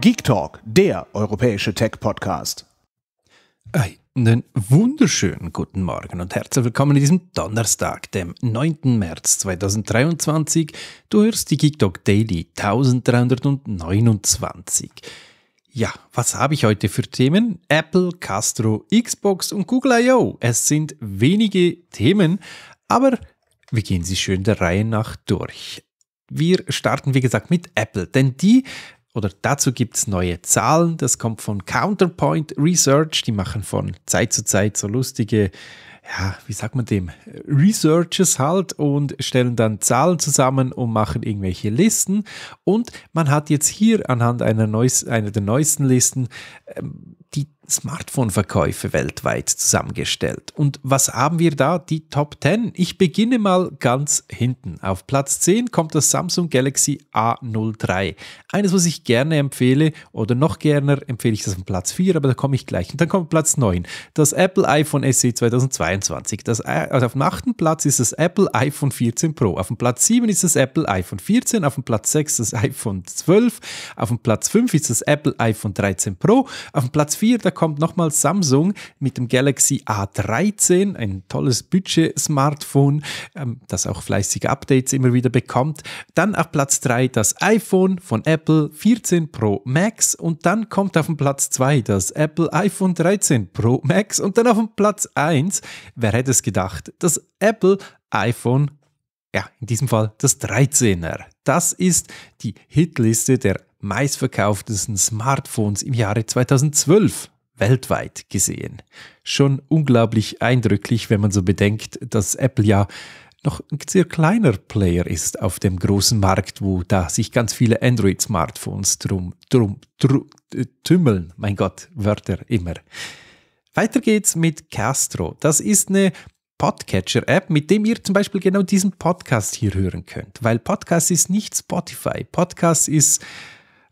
Geek Talk, der europäische Tech-Podcast. Einen wunderschönen guten Morgen und herzlich willkommen in diesem Donnerstag, dem 9. März 2023. Du hörst die Geek Talk Daily 1329. Ja, was habe ich heute für Themen? Apple, Castro, Xbox und Google I.O. Es sind wenige Themen, aber wir gehen sie schön der Reihe nach durch. Wir starten, wie gesagt, mit Apple, denn die oder dazu gibt es neue Zahlen. Das kommt von Counterpoint Research. Die machen von Zeit zu Zeit so lustige, ja, wie sagt man dem, Researches halt und stellen dann Zahlen zusammen und machen irgendwelche Listen. Und man hat jetzt hier anhand einer, neues, einer der neuesten Listen ähm, die Smartphone-Verkäufe weltweit zusammengestellt. Und was haben wir da? Die Top 10. Ich beginne mal ganz hinten. Auf Platz 10 kommt das Samsung Galaxy A03. Eines, was ich gerne empfehle oder noch gerne empfehle ich das auf Platz 4, aber da komme ich gleich. Und dann kommt Platz 9. Das Apple iPhone e SE 2022. Das, äh, also auf dem achten Platz ist das Apple iPhone 14 Pro. Auf dem Platz 7 ist das Apple iPhone 14. Auf dem Platz 6 das iPhone 12. Auf dem Platz 5 ist das Apple iPhone 13 Pro. Auf dem Platz 4, da kommt nochmal Samsung mit dem Galaxy A13, ein tolles Budget-Smartphone, ähm, das auch fleißige Updates immer wieder bekommt. Dann auf Platz 3 das iPhone von Apple 14 Pro Max und dann kommt auf den Platz 2 das Apple iPhone 13 Pro Max und dann auf den Platz 1, wer hätte es gedacht, das Apple iPhone ja, in diesem Fall das 13er. Das ist die Hitliste der meistverkauftesten Smartphones im Jahre 2012 weltweit gesehen. Schon unglaublich eindrücklich, wenn man so bedenkt, dass Apple ja noch ein sehr kleiner Player ist auf dem großen Markt, wo da sich ganz viele Android-Smartphones drum, drum, drum äh, tümmeln. Mein Gott, Wörter immer. Weiter geht's mit Castro. Das ist eine Podcatcher-App, mit dem ihr zum Beispiel genau diesen Podcast hier hören könnt. Weil Podcast ist nicht Spotify. Podcast ist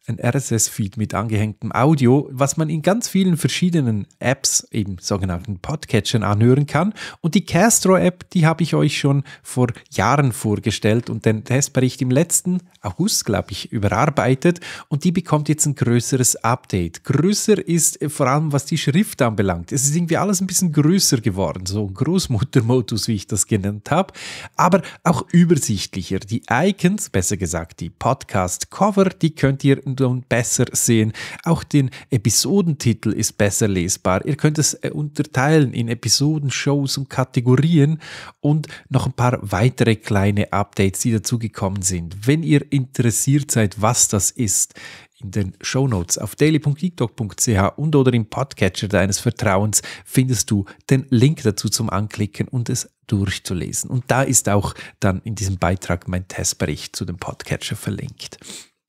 ein RSS-Feed mit angehängtem Audio, was man in ganz vielen verschiedenen Apps, eben sogenannten Podcatchern, anhören kann. Und die Castro-App, die habe ich euch schon vor Jahren vorgestellt und den Testbericht im letzten August, glaube ich, überarbeitet. Und die bekommt jetzt ein größeres Update. Größer ist äh, vor allem, was die Schrift anbelangt. Es ist irgendwie alles ein bisschen größer geworden, so Großmuttermodus, wie ich das genannt habe. Aber auch übersichtlicher. Die Icons, besser gesagt die Podcast-Cover, die könnt ihr Markenton besser sehen. Auch den Episodentitel ist besser lesbar. Ihr könnt es äh, unterteilen in Episoden, Shows und Kategorien und noch ein paar weitere kleine Updates, die dazugekommen sind. Wenn ihr interessiert seid, was das ist, in den Shownotes auf daily.geektalk.ch und oder im Podcatcher deines Vertrauens findest du den Link dazu zum Anklicken und es durchzulesen. Und da ist auch dann in diesem Beitrag mein Testbericht zu dem Podcatcher verlinkt.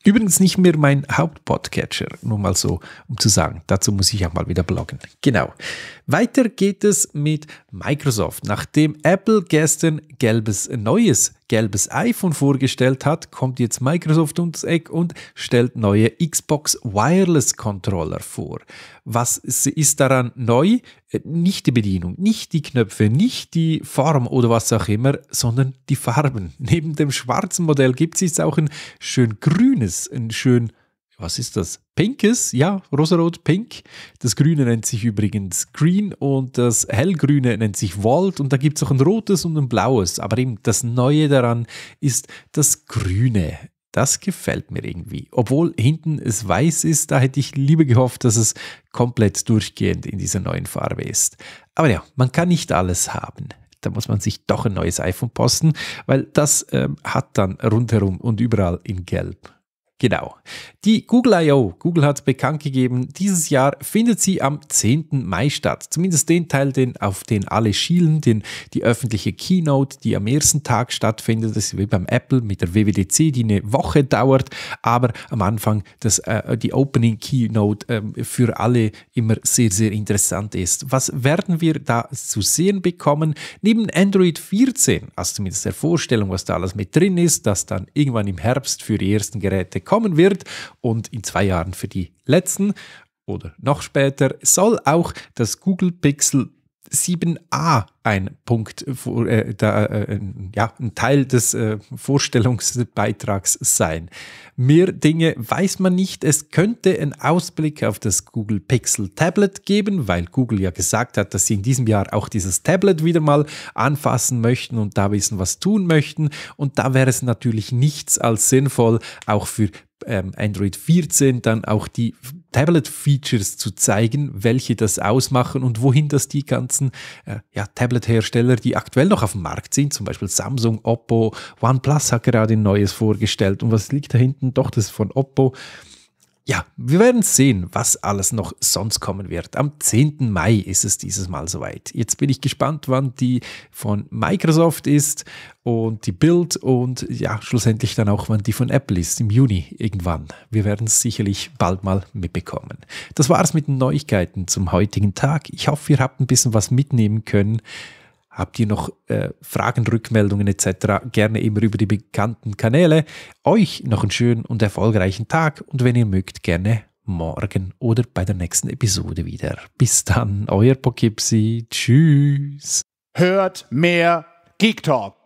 Übrigens nicht mehr mein Hauptpodcatcher, nur mal so, um zu sagen. Dazu muss ich auch mal wieder bloggen. Genau. Weiter geht es mit Microsoft. Nachdem Apple gestern gelbes neues gelbes iPhone vorgestellt hat, kommt jetzt Microsoft ums Eck und stellt neue Xbox Wireless Controller vor. Was ist daran neu? Äh, nicht die Bedienung, nicht die Knöpfe, nicht die Form oder was auch immer, sondern die Farben. Neben dem schwarzen Modell gibt es jetzt auch ein schön grünes, ein schön was ist das? Pinkes, ja, rosarot, pink. Das Grüne nennt sich übrigens Green und das Hellgrüne nennt sich Wald und da gibt es auch ein rotes und ein blaues. Aber eben das Neue daran ist das Grüne. Das gefällt mir irgendwie. Obwohl hinten es weiß ist, da hätte ich lieber gehofft, dass es komplett durchgehend in dieser neuen Farbe ist. Aber ja, man kann nicht alles haben da muss man sich doch ein neues iPhone posten, weil das ähm, hat dann rundherum und überall in Gelb. Genau. Die Google I.O. Google hat bekannt gegeben, dieses Jahr findet sie am 10. Mai statt. Zumindest den Teil, den, auf den alle schielen, den, die öffentliche Keynote, die am ersten Tag stattfindet. Das ist wie beim Apple mit der WWDC, die eine Woche dauert, aber am Anfang das, äh, die Opening Keynote äh, für alle immer sehr, sehr interessant ist. Was werden wir da zu sehen bekommen? Neben Android 14, also zumindest der Vorstellung, was da alles mit drin ist, das dann irgendwann im Herbst für die ersten Geräte kommt, kommen wird. Und in zwei Jahren für die letzten oder noch später soll auch das Google Pixel 7a ein Punkt, äh, da, äh, ja, ein Teil des äh, Vorstellungsbeitrags sein. Mehr Dinge weiß man nicht. Es könnte einen Ausblick auf das Google Pixel Tablet geben, weil Google ja gesagt hat, dass sie in diesem Jahr auch dieses Tablet wieder mal anfassen möchten und da wissen, was tun möchten. Und da wäre es natürlich nichts als sinnvoll, auch für ähm, Android 14 dann auch die Tablet-Features zu zeigen, welche das ausmachen und wohin das die ganzen äh, ja, Tablet-Hersteller, die aktuell noch auf dem Markt sind, zum Beispiel Samsung, Oppo, OnePlus hat gerade ein neues vorgestellt. Und was liegt da hinten? Doch, das ist von Oppo ja, wir werden sehen, was alles noch sonst kommen wird. Am 10. Mai ist es dieses Mal soweit. Jetzt bin ich gespannt, wann die von Microsoft ist und die Build und ja, schlussendlich dann auch, wann die von Apple ist, im Juni irgendwann. Wir werden es sicherlich bald mal mitbekommen. Das war es mit den Neuigkeiten zum heutigen Tag. Ich hoffe, ihr habt ein bisschen was mitnehmen können. Habt ihr noch äh, Fragen, Rückmeldungen etc. gerne immer über die bekannten Kanäle. Euch noch einen schönen und erfolgreichen Tag und wenn ihr mögt, gerne morgen oder bei der nächsten Episode wieder. Bis dann, euer Pokipsi. Tschüss. Hört mehr Geek Talk.